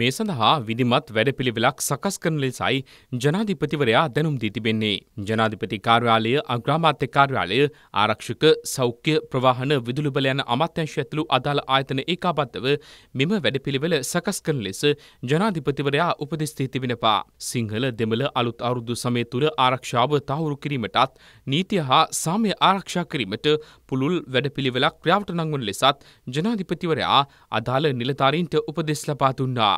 මේ සඳහා විධිමත් වැඩපිළිවෙලක් සකස් කරන ලෙසයි ජනාධිපතිවරයා දැනුම් දී තිබෙන්නේ. ජනාධිපති කාර්යාලය, අග්‍රාමාත්‍ය කාර්යාලය, ආරක්ෂක, සෞඛ්‍ය, ප්‍රවාහන, විදුලි බල යන අමාත්‍යාංශ ඇතුළු අදාළ ආයතන ඒකාබද්ධව මෙම වැඩපිළිවෙල සකස් කරන ලෙස ජනාධිපතිවරයා උපදෙස් දී තිබෙනවා. සිංහල දෙමළ අලුත් අවුරුදු සමය තුළ ආරක්ෂාව තහවුරු කිරීමටත් නීතිය හා සාමය ආරක්ෂා කිරීමට පුළුල් වැඩපිළිවෙලක් ක්‍රියාවට නංවන ලෙසත් ජනාධිපතිවරයා අදාළ නිලධාරීන්ට උපදෙස් ලබා දුන්නා.